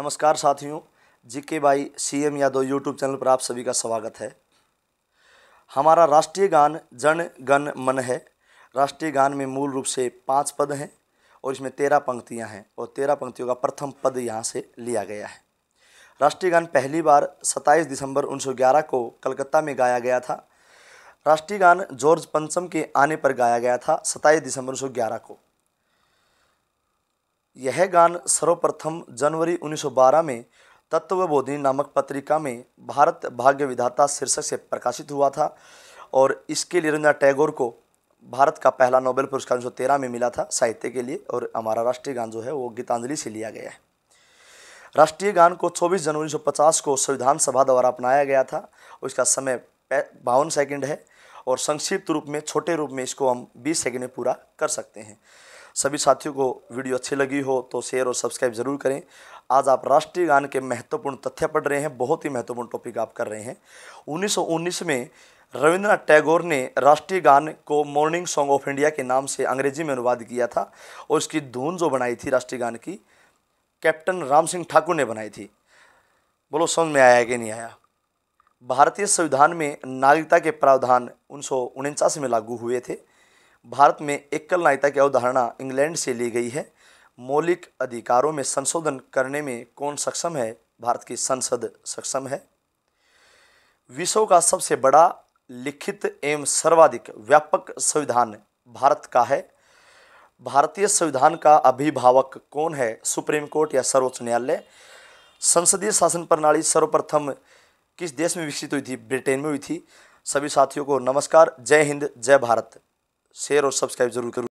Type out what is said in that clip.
नमस्कार साथियों G K by C M Yadav YouTube channel पर आप सभी का स्वागत है हमारा राष्ट्रीय गान जन गण मन है राष्ट्रीय गान में मूल रूप से पाँच पद हैं और इसमें तेरह पंक्तियां हैं और तेरह पंक्तियों का प्रथम पद यहाँ से लिया गया है राष्ट्रीय गान पहली बार 27 दिसंबर 1911 को कलकत्ता में गाया गया था राष्ट्रीय गान जॉर्ज पंचम के आने पर गाया गया था सत्ताईस दिसंबर उन्नीस को यह गान सर्वप्रथम जनवरी 1912 में तत्वबोधिनी नामक पत्रिका में भारत भाग्य विधाता शीर्षक से प्रकाशित हुआ था और इसके लिए रविन्द्रनाथ टैगोर को भारत का पहला नोबेल पुरस्कार उन्नीस में मिला था साहित्य के लिए और हमारा राष्ट्रीय गान जो है वो गीतांजलि से लिया गया है राष्ट्रीय गान को 24 जनवरी 1950 को संविधान सभा द्वारा अपनाया गया था उसका समय बावन सेकंड है और संक्षिप्त रूप में छोटे रूप में इसको हम 20 सेकंड में पूरा कर सकते हैं सभी साथियों को वीडियो अच्छी लगी हो तो शेयर और सब्सक्राइब ज़रूर करें आज आप राष्ट्रीय गान के महत्वपूर्ण तथ्य पढ़ रहे हैं बहुत ही महत्वपूर्ण टॉपिक आप कर रहे हैं 1919 में रविंद्रनाथ टैगोर ने राष्ट्रीय गान को मॉर्निंग सॉन्ग ऑफ इंडिया के नाम से अंग्रेजी में अनुवाद किया था और इसकी धुन जो बनाई थी राष्ट्रीय गान की कैप्टन राम सिंह ठाकुर ने बनाई थी बोलो समझ में आया कि नहीं आया भारतीय संविधान में नागरिकता के प्रावधान उन्नीस में लागू हुए थे भारत में एकल नायिता की अवधारणा इंग्लैंड से ली गई है मौलिक अधिकारों में संशोधन करने में कौन सक्षम है भारत की संसद सक्षम है विश्व का सबसे बड़ा लिखित एवं सर्वाधिक व्यापक संविधान भारत का है भारतीय संविधान का अभिभावक कौन है सुप्रीम कोर्ट या सर्वोच्च न्यायालय संसदीय शासन प्रणाली सर्वप्रथम किस देश में विकसित हुई थी ब्रिटेन में हुई थी सभी साथियों को नमस्कार जय हिंद जय भारत शेयर और सब्सक्राइब जरूर करूँ